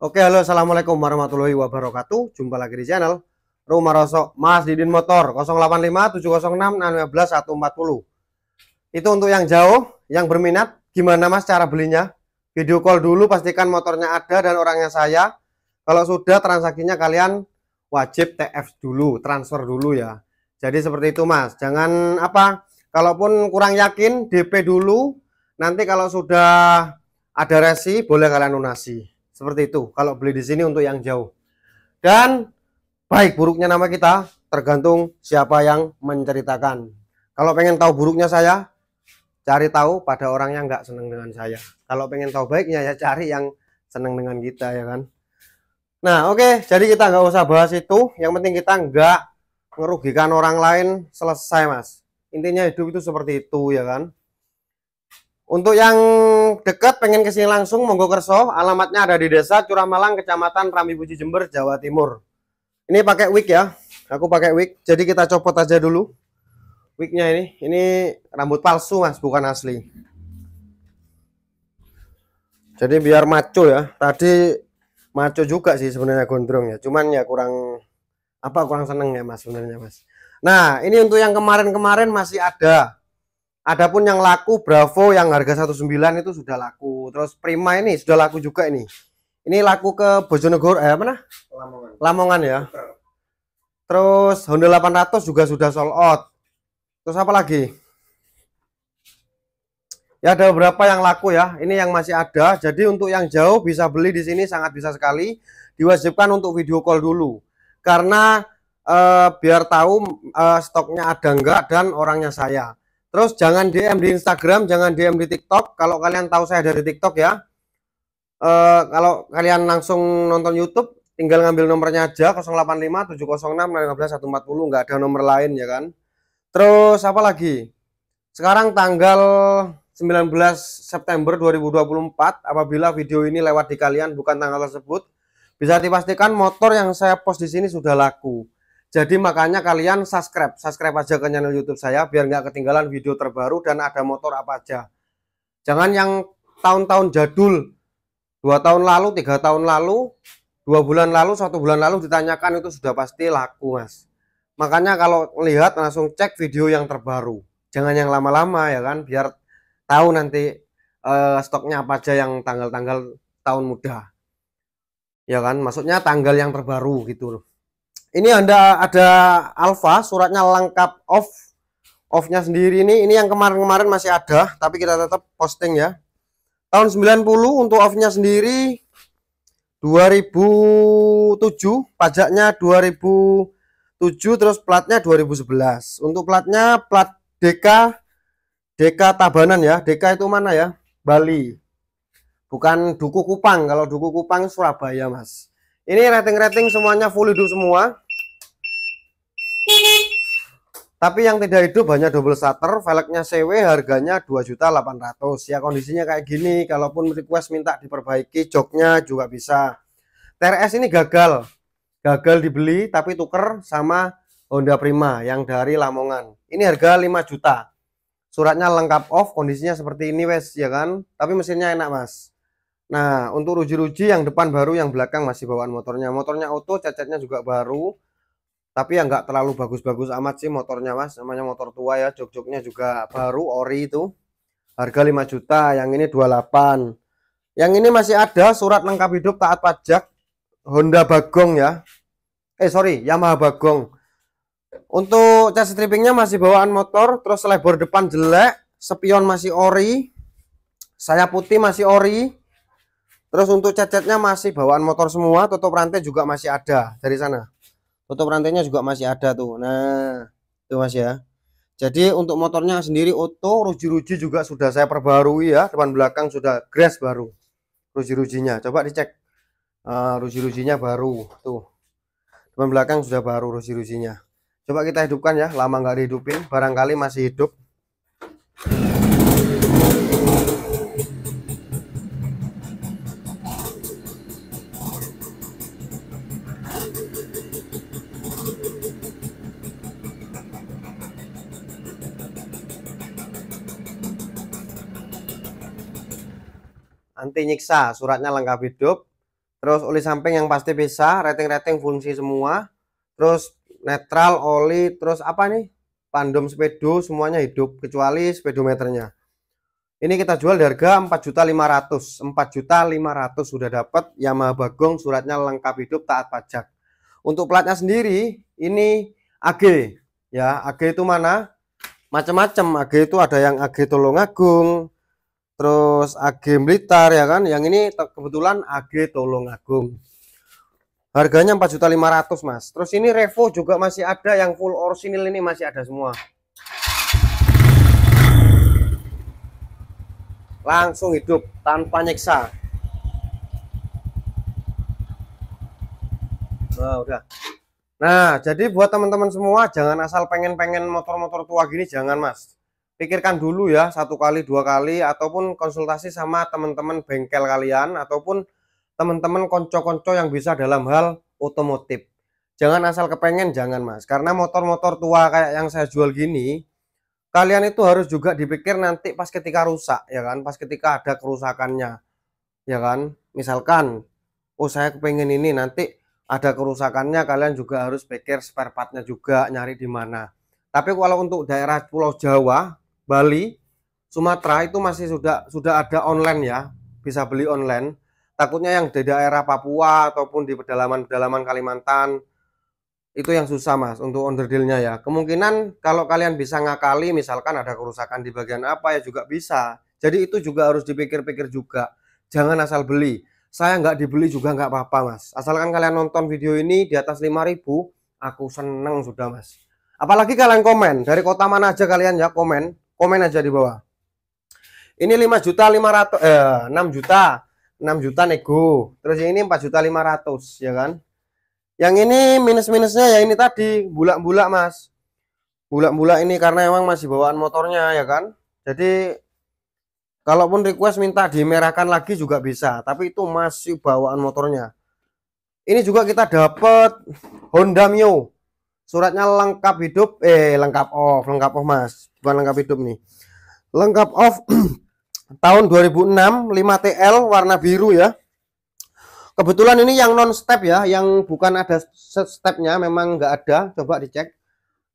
Oke halo assalamualaikum warahmatullahi wabarakatuh Jumpa lagi di channel Rumah Rosok Mas Didin Motor 085 706 140 Itu untuk yang jauh Yang berminat gimana mas cara belinya Video call dulu pastikan motornya ada dan orangnya saya Kalau sudah transaksinya kalian wajib TF dulu Transfer dulu ya Jadi seperti itu mas Jangan apa Kalaupun kurang yakin DP dulu Nanti kalau sudah ada resi boleh kalian lunasi seperti itu. Kalau beli di sini untuk yang jauh. Dan baik buruknya nama kita tergantung siapa yang menceritakan. Kalau pengen tahu buruknya saya, cari tahu pada orang yang nggak seneng dengan saya. Kalau pengen tahu baiknya ya cari yang seneng dengan kita ya kan. Nah oke, okay, jadi kita nggak usah bahas itu. Yang penting kita nggak merugikan orang lain selesai mas. Intinya hidup itu seperti itu ya kan. Untuk yang dekat pengen kesini langsung monggo kerso, alamatnya ada di Desa Curamalang, Kecamatan Ramibuji Jember, Jawa Timur. Ini pakai wig ya. Aku pakai wig. Jadi kita copot aja dulu wignya ini. Ini rambut palsu Mas, bukan asli. Jadi biar maco ya. Tadi maco juga sih sebenarnya gondrong ya. Cuman ya kurang apa kurang seneng ya Mas sebenarnya Mas. Nah, ini untuk yang kemarin-kemarin masih ada Adapun yang laku Bravo yang harga 19 itu sudah laku. Terus Prima ini sudah laku juga ini. Ini laku ke Bojonegoro eh mana? Lamongan. Lamongan ya. Terus Honda 800 juga sudah sold out. Terus apa lagi? Ya ada beberapa yang laku ya. Ini yang masih ada. Jadi untuk yang jauh bisa beli di sini sangat bisa sekali. Diwajibkan untuk video call dulu. Karena eh, biar tahu eh, stoknya ada enggak dan orangnya saya. Terus jangan DM di Instagram, jangan DM di TikTok. Kalau kalian tahu saya dari TikTok ya. E, kalau kalian langsung nonton YouTube, tinggal ngambil nomornya aja 085 706 15 140 nggak ada nomor lain ya kan. Terus apa lagi? Sekarang tanggal 19 September 2024 apabila video ini lewat di kalian bukan tanggal tersebut bisa dipastikan motor yang saya post di sini sudah laku. Jadi makanya kalian subscribe, subscribe aja ke channel YouTube saya biar nggak ketinggalan video terbaru dan ada motor apa aja. Jangan yang tahun-tahun jadul, dua tahun lalu, tiga tahun lalu, dua bulan lalu, satu bulan lalu ditanyakan itu sudah pasti laku mas. Makanya kalau lihat langsung cek video yang terbaru, jangan yang lama-lama ya kan, biar tahu nanti uh, stoknya apa aja yang tanggal-tanggal tahun muda. Ya kan, maksudnya tanggal yang terbaru gitu loh ini Anda ada alfa suratnya lengkap off offnya sendiri ini ini yang kemarin-kemarin masih ada tapi kita tetap posting ya tahun 90 untuk offnya sendiri 2007 pajaknya 2007 terus platnya 2011 untuk platnya plat DK DK Tabanan ya DK itu mana ya Bali bukan Duku Kupang kalau Duku Kupang Surabaya Mas ini rating-rating semuanya full hidup semua. Tapi yang tidak hidup hanya double shutter, velgnya CW harganya 2.800. Ya kondisinya kayak gini, kalaupun request minta diperbaiki, joknya juga bisa. TRS ini gagal. Gagal dibeli tapi tuker sama Honda Prima yang dari Lamongan. Ini harga 5 juta. Suratnya lengkap off, kondisinya seperti ini wes ya kan. Tapi mesinnya enak, Mas. Nah, untuk ruji-ruji yang depan baru, yang belakang masih bawaan motornya. Motornya auto, cacatnya juga baru. Tapi yang nggak terlalu bagus-bagus amat sih motornya, Mas. Namanya motor tua ya, jok-joknya juga baru, ori itu. Harga 5 juta, yang ini 28. Yang ini masih ada surat lengkap hidup taat pajak Honda Bagong ya. Eh, sorry, Yamaha Bagong. Untuk chassis strippingnya masih bawaan motor, terus lebar depan jelek, Sepion masih ori, Saya putih masih ori, Terus untuk cacatnya masih bawaan motor semua, tutup rantai juga masih ada dari sana. Tutup rantainya juga masih ada tuh. Nah, itu Mas ya. Jadi untuk motornya sendiri oto ruji-ruji juga sudah saya perbarui ya, depan belakang sudah grass baru. Ruji-rujinya, coba dicek. Uh, ruji-rujinya baru tuh. Depan belakang sudah baru ruji-rujinya. Coba kita hidupkan ya, lama nggak dihidupin, barangkali masih hidup. anti nyiksa suratnya lengkap hidup terus oli samping yang pasti bisa rating-rating fungsi semua terus netral oli terus apa nih pandom sepedu semuanya hidup kecuali speedometernya ini kita jual di harga 4.500 4.500 sudah dapat Yamaha Bagong suratnya lengkap hidup taat pajak untuk platnya sendiri ini AG ya AG itu mana macam-macam AG itu ada yang AG agung terus AG Blitar ya kan yang ini kebetulan AG Tolong Agung harganya 4.500 Mas terus ini Revo juga masih ada yang full orsinil ini masih ada semua langsung hidup tanpa nyeksa nah udah nah jadi buat teman-teman semua jangan asal pengen-pengen motor-motor tua gini jangan Mas pikirkan dulu ya satu kali dua kali ataupun konsultasi sama teman-teman bengkel kalian ataupun teman-teman konco-konco yang bisa dalam hal otomotif jangan asal kepengen jangan mas karena motor-motor tua kayak yang saya jual gini kalian itu harus juga dipikir nanti pas ketika rusak ya kan pas ketika ada kerusakannya ya kan misalkan oh saya kepengen ini nanti ada kerusakannya kalian juga harus pikir spare partnya juga nyari di mana tapi kalau untuk daerah Pulau Jawa Bali, Sumatera itu masih sudah sudah ada online ya, bisa beli online. Takutnya yang di daerah Papua ataupun di pedalaman-pedalaman Kalimantan itu yang susah mas untuk onderdilnya ya. Kemungkinan kalau kalian bisa ngakali misalkan ada kerusakan di bagian apa ya juga bisa. Jadi itu juga harus dipikir-pikir juga. Jangan asal beli. Saya nggak dibeli juga nggak apa-apa mas. Asalkan kalian nonton video ini di atas 5000 aku seneng sudah mas. Apalagi kalian komen dari kota mana aja kalian ya komen komen aja di bawah ini 5 juta 500 eh, 6 juta 6 juta nego terus yang ini 4 juta 500 ya kan yang ini minus-minusnya ya ini tadi bulak-bulak mas bulak-bulak ini karena emang masih bawaan motornya ya kan jadi kalaupun request minta dimerahkan lagi juga bisa tapi itu masih bawaan motornya ini juga kita dapat Honda Mio Suratnya lengkap hidup, eh lengkap off, lengkap off mas, bukan lengkap hidup nih. Lengkap off tahun 2006 5TL warna biru ya. Kebetulan ini yang non step ya, yang bukan ada stepnya memang enggak ada. Coba dicek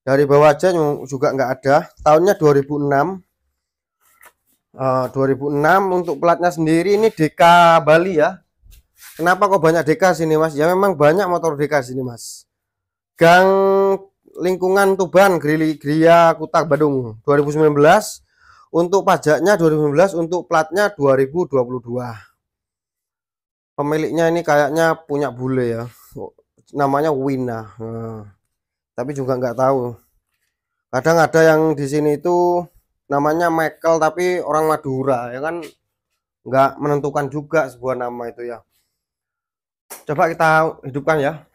dari bawah aja juga enggak ada. Tahunnya 2006. Uh, 2006 untuk platnya sendiri ini DK Bali ya. Kenapa kok banyak DK sini mas? Ya memang banyak motor DK sini mas Gang lingkungan Tuban Gria Kutak Badung, 2019 untuk pajaknya 2019 untuk platnya 2022 pemiliknya ini kayaknya punya bule ya namanya Wina nah, tapi juga nggak tahu kadang ada yang di sini itu namanya Michael tapi orang Madura ya kan nggak menentukan juga sebuah nama itu ya coba kita hidupkan ya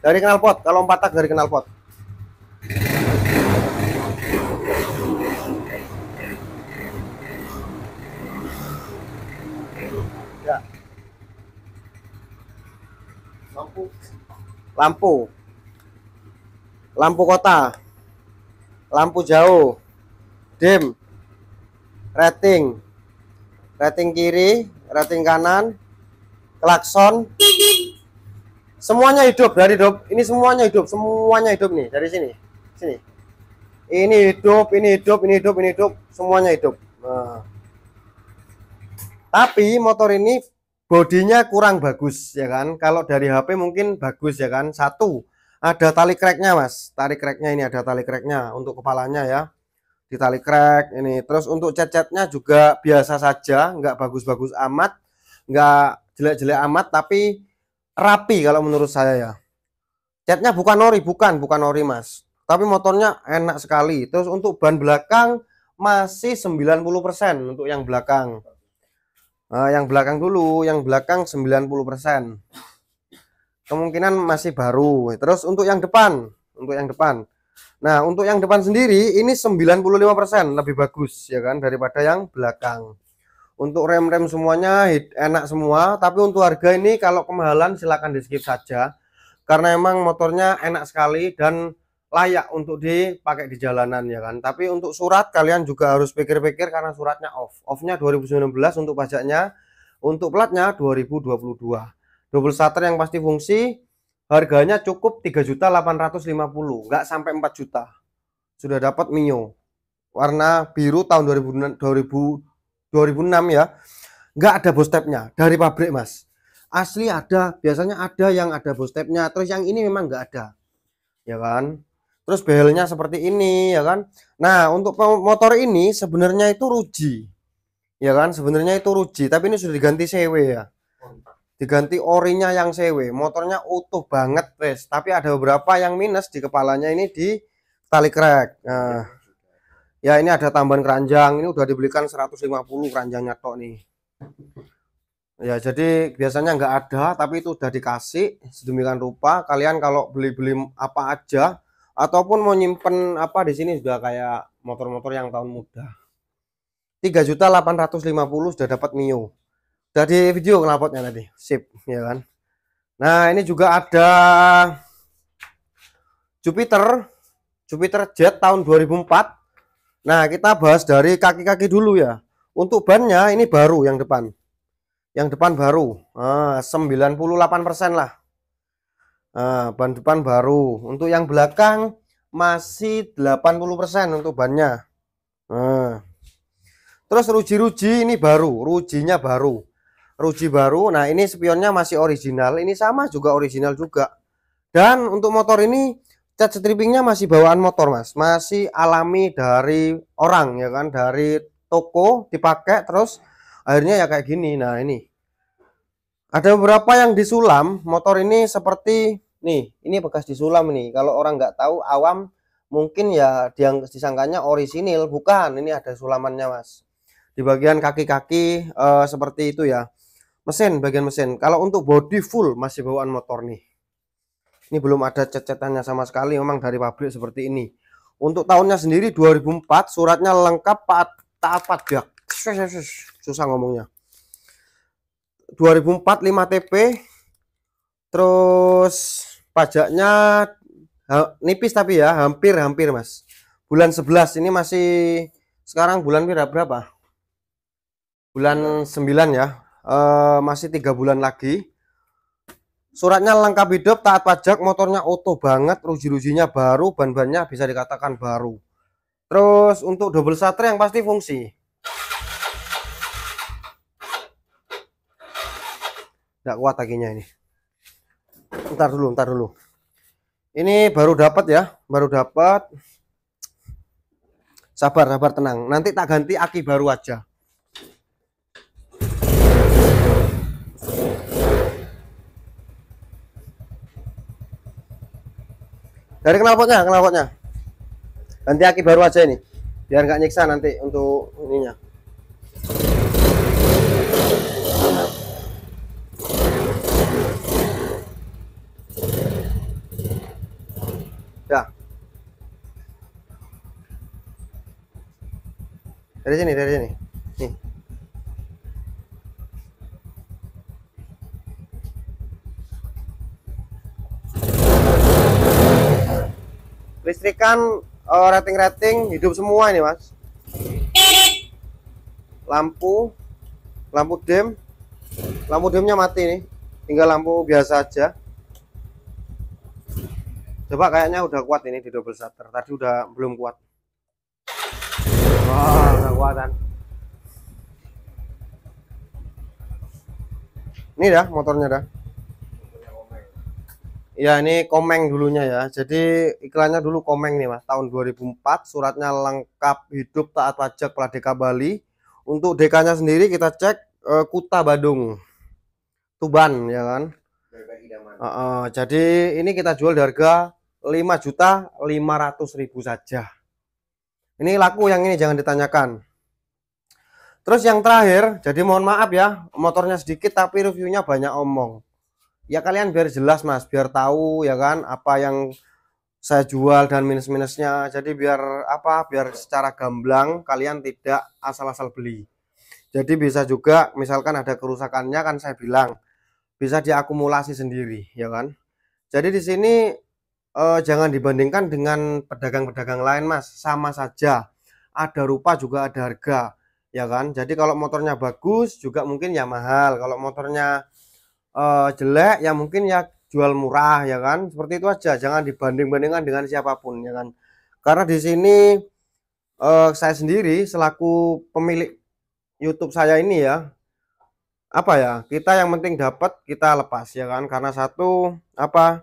dari knalpot kalau empat tak dari knalpot ya lampu lampu lampu kota lampu jauh dim rating rating kiri rating kanan klakson semuanya hidup dari hidup ini semuanya hidup semuanya hidup nih dari sini sini ini hidup ini hidup ini hidup ini hidup semuanya hidup nah. tapi motor ini bodinya kurang bagus ya kan kalau dari HP mungkin bagus ya kan satu ada tali kreknya mas tali kreknya ini ada tali kreknya untuk kepalanya ya di tali krek ini terus untuk cecetnya juga biasa saja Enggak bagus-bagus amat Enggak jelek-jelek amat tapi rapi kalau menurut saya ya catnya bukan nori, bukan bukan nori mas tapi motornya enak sekali terus untuk ban belakang masih 90% untuk yang belakang uh, yang belakang dulu yang belakang 90% kemungkinan masih baru terus untuk yang depan untuk yang depan Nah, untuk yang depan sendiri ini 95% lebih bagus ya kan daripada yang belakang untuk rem-rem semuanya enak semua tapi untuk harga ini kalau kemahalan silahkan di skip saja karena emang motornya enak sekali dan layak untuk dipakai di jalanan ya kan tapi untuk surat kalian juga harus pikir-pikir karena suratnya off offnya 2019 untuk pajaknya untuk platnya 2022 double starter yang pasti fungsi harganya cukup 3.850 nggak sampai 4 juta sudah dapat Mio warna biru tahun 2000, 2000 2006 ya nggak ada boost stepnya dari pabrik mas asli ada biasanya ada yang ada boost stepnya terus yang ini memang nggak ada ya kan terus behelnya seperti ini ya kan nah untuk motor ini sebenarnya itu ruji ya kan sebenarnya itu ruji tapi ini sudah diganti CW ya diganti orinya yang CW motornya utuh banget guys tapi ada beberapa yang minus di kepalanya ini di tali crack nah ya ini ada tambahan keranjang ini udah dibelikan 150 keranjangnya tok nih ya jadi biasanya nggak ada tapi itu udah dikasih sedemikian rupa kalian kalau beli-beli apa aja ataupun mau nyimpen apa di sini sudah kayak motor-motor yang tahun muda 3.850 sudah dapat Mio dari video knalpotnya tadi sip ya kan nah ini juga ada Jupiter Jupiter Jet tahun 2004 Nah, kita bahas dari kaki-kaki dulu ya. Untuk bannya ini baru yang depan. Yang depan baru. Nah, 98% lah. Nah, ban depan baru. Untuk yang belakang masih 80% untuk bannya. Nah. Terus ruji-ruji ini baru, rujinya baru. Ruji baru. Nah, ini spionnya masih original. Ini sama juga original juga. Dan untuk motor ini cat strippingnya masih bawaan motor mas masih alami dari orang ya kan dari toko dipakai terus akhirnya ya kayak gini nah ini ada beberapa yang disulam motor ini seperti nih ini bekas disulam nih kalau orang nggak tahu awam mungkin ya yang disangkanya orisinil bukan ini ada sulamannya mas di bagian kaki-kaki e, seperti itu ya mesin bagian mesin kalau untuk body full masih bawaan motor nih ini belum ada cecetannya sama sekali memang dari pabrik seperti ini. Untuk tahunnya sendiri 2004 suratnya lengkap tak ya. Susah ngomongnya. 2004 5 TP terus pajaknya nipis tapi ya hampir-hampir Mas. Bulan 11 ini masih sekarang bulan berapa? Bulan 9 ya. E, masih tiga bulan lagi Suratnya lengkap hidup, taat pajak, motornya auto banget, ruji-rujinya baru, ban-bannya bisa dikatakan baru. Terus untuk double shutter yang pasti fungsi. Tidak kuat kakinya ini. Ntar dulu, ntar dulu. Ini baru dapat ya, baru dapat. Sabar, sabar tenang. Nanti tak ganti aki baru aja. Dari knalpotnya, knalpotnya. nanti aki baru aja ini. Biar nggak nyiksa nanti untuk ininya. Ya. Dari sini, dari sini. Nih. listrikan uh, eh, rating-rating hidup semua ini mas lampu lampu dim lampu dimnya mati nih tinggal lampu biasa aja coba kayaknya udah kuat ini di double shutter tadi udah belum kuat wah wow, kuat kan ini dah motornya dah Ya ini komeng dulunya ya. Jadi iklannya dulu komeng nih mas. Tahun 2004 suratnya lengkap hidup taat pajak Pradeka Bali. Untuk DK-nya sendiri kita cek uh, Kuta Badung, Tuban ya kan. Uh, uh, jadi ini kita jual di harga 5 juta 500 ribu saja. Ini laku yang ini jangan ditanyakan. Terus yang terakhir, jadi mohon maaf ya, motornya sedikit tapi reviewnya banyak omong ya kalian biar jelas mas biar tahu ya kan apa yang saya jual dan minus-minusnya jadi biar apa biar secara gamblang kalian tidak asal-asal beli jadi bisa juga misalkan ada kerusakannya kan saya bilang bisa diakumulasi sendiri ya kan jadi di sini eh, jangan dibandingkan dengan pedagang-pedagang lain mas sama saja ada rupa juga ada harga ya kan jadi kalau motornya bagus juga mungkin ya mahal kalau motornya uh, jelek ya mungkin ya jual murah ya kan seperti itu aja jangan dibanding-bandingkan dengan siapapun ya kan karena di sini uh, saya sendiri selaku pemilik YouTube saya ini ya apa ya kita yang penting dapat kita lepas ya kan karena satu apa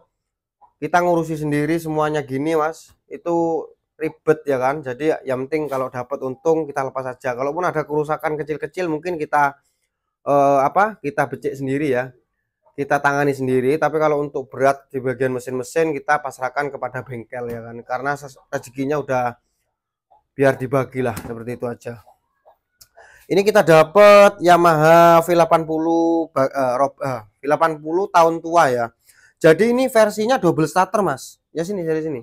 kita ngurusi sendiri semuanya gini mas itu ribet ya kan jadi ya yang penting kalau dapat untung kita lepas saja kalaupun ada kerusakan kecil-kecil mungkin kita eh, apa kita becek sendiri ya kita tangani sendiri tapi kalau untuk berat di bagian mesin-mesin kita pasrahkan kepada bengkel ya kan karena rezekinya udah biar dibagilah seperti itu aja ini kita dapat Yamaha V80 eh, eh, V80 tahun tua ya jadi ini versinya double starter mas ya sini dari sini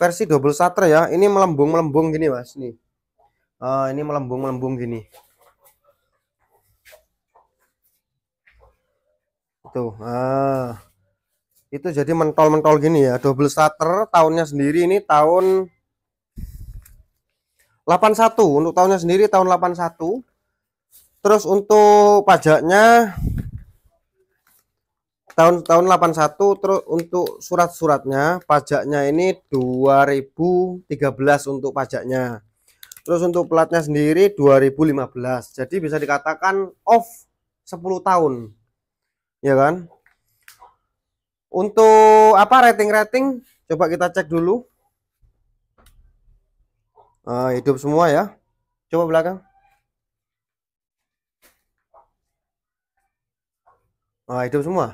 versi double starter ya ini melembung melembung gini mas nih uh, ini melembung melembung gini tuh ah itu jadi mentol-mentol gini ya double starter tahunnya sendiri ini tahun 81 untuk tahunnya sendiri tahun 81 terus untuk pajaknya tahun tahun 81 terus untuk surat-suratnya pajaknya ini 2013 untuk pajaknya terus untuk platnya sendiri 2015 jadi bisa dikatakan off 10 tahun ya kan untuk apa rating-rating coba kita cek dulu uh, hidup semua ya coba belakang uh, hidup semua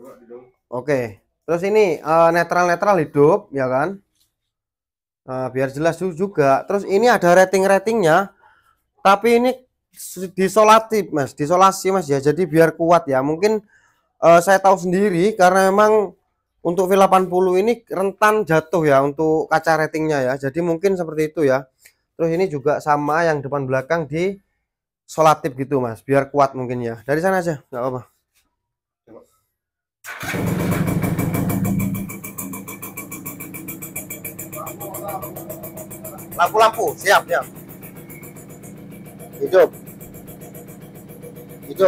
oke okay. terus ini eh, netral-netral uh, hidup ya kan uh, biar jelas juga terus ini ada rating-ratingnya tapi ini disolatif mas disolasi mas ya jadi biar kuat ya mungkin uh, saya tahu sendiri karena memang untuk V80 ini rentan jatuh ya untuk kaca ratingnya ya jadi mungkin seperti itu ya terus ini juga sama yang depan belakang di solatif gitu mas biar kuat mungkin ya dari sana aja nggak apa-apa lampu-lampu siap siap hidup itu.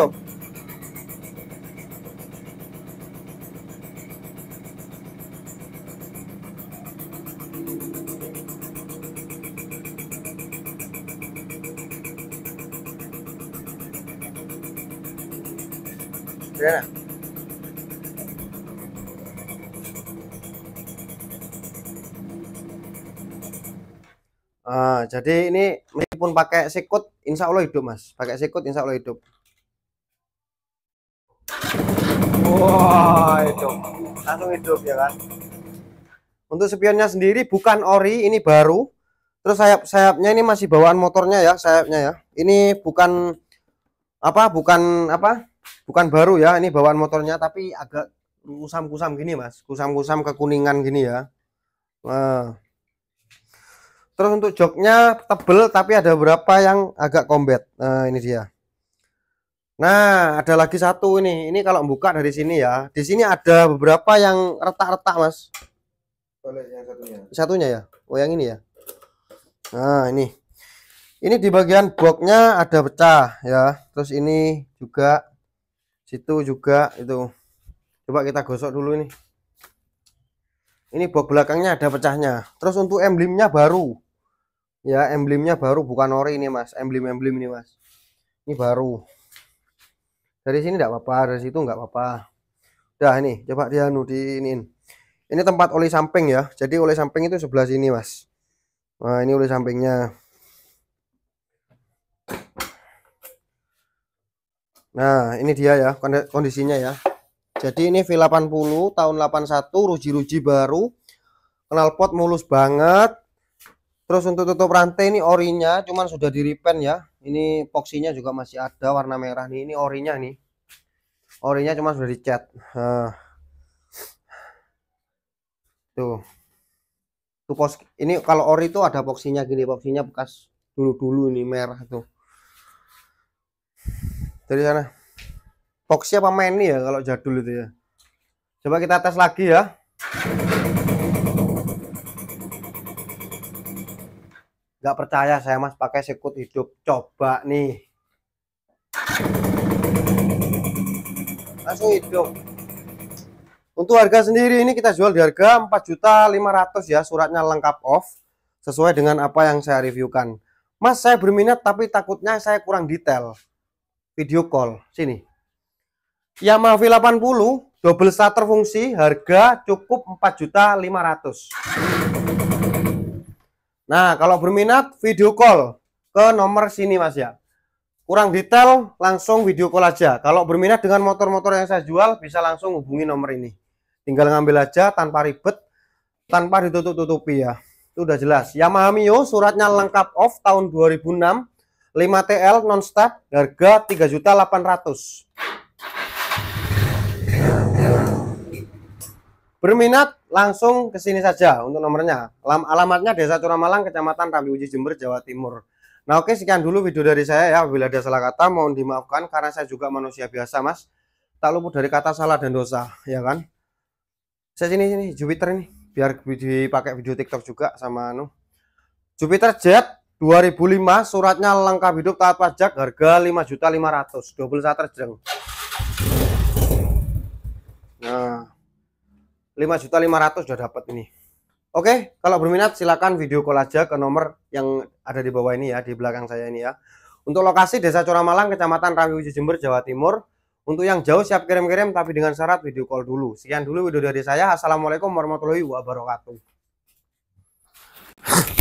Ya. Ah, jadi ini meskipun pakai sikut, insya Allah hidup mas. Pakai sikut, insya Allah hidup. Wah, itu. Langsung hidup ya kan. Untuk spionnya sendiri bukan ori, ini baru. Terus sayap-sayapnya ini masih bawaan motornya ya, sayapnya ya. Ini bukan apa? Bukan apa? Bukan baru ya, ini bawaan motornya tapi agak kusam-kusam gini, Mas. Kusam-kusam kekuningan gini ya. Nah. Terus untuk joknya tebel tapi ada beberapa yang agak kombat Nah, ini dia. Nah, ada lagi satu ini. Ini kalau buka dari sini ya. Di sini ada beberapa yang retak-retak, Mas. Boleh yang satunya. Satunya ya. Oh, yang ini ya. Nah, ini. Ini di bagian boxnya ada pecah ya. Terus ini juga situ juga itu. Coba kita gosok dulu ini. Ini box belakangnya ada pecahnya. Terus untuk emblemnya baru. Ya, emblemnya baru bukan ori ini, Mas. Emblem-emblem ini, Mas. Ini baru dari sini tidak apa-apa dari situ tidak apa-apa udah ini coba dia nudiin ini tempat oli samping ya jadi oli samping itu sebelah sini mas nah ini oli sampingnya nah ini dia ya kondisinya ya jadi ini V80 tahun 81 ruji-ruji baru knalpot mulus banget terus untuk tutup rantai ini orinya cuman sudah di ya ini poksinya juga masih ada warna merah nih ini orinya nih orinya cuma sudah dicat uh, tuh tuh pos ini kalau ori itu ada poksinya gini poksinya bekas dulu-dulu ini merah tuh dari sana poksi apa main nih ya kalau jadul itu ya coba kita tes lagi ya nggak percaya saya mas pakai sekut hidup coba nih langsung hidup untuk harga sendiri ini kita jual di harga 4.500 ya suratnya lengkap off sesuai dengan apa yang saya reviewkan Mas saya berminat tapi takutnya saya kurang detail video call sini Yamaha V80 double starter fungsi harga cukup 4.500 Nah, kalau berminat video call ke nomor sini Mas ya. Kurang detail langsung video call aja. Kalau berminat dengan motor-motor yang saya jual bisa langsung hubungi nomor ini. Tinggal ngambil aja tanpa ribet, tanpa ditutup-tutupi ya. Itu udah jelas. Yamaha Mio suratnya lengkap off tahun 2006, 5TL non-stop, harga 3.800. Berminat langsung ke sini saja untuk nomornya. Alam alamatnya Desa Curamalang, Kecamatan Rambi Uji Jember, Jawa Timur. Nah oke sekian dulu video dari saya ya. Bila ada salah kata mohon dimaafkan karena saya juga manusia biasa mas. Tak luput dari kata salah dan dosa ya kan. Saya sini sini Jupiter ini biar dipakai video TikTok juga sama anu. Jupiter Jet 2005 suratnya lengkap hidup taat pajak harga 5.500 double starter juta 500 sudah dapat ini Oke kalau berminat silakan video call aja ke nomor yang ada di bawah ini ya di belakang saya ini ya untuk lokasi Desa Curamalang, Kecamatan Rawiwiji Jember, Jawa Timur. Untuk yang jauh siap kirim-kirim tapi dengan syarat video call dulu. Sekian dulu video dari saya. Assalamualaikum warahmatullahi wabarakatuh.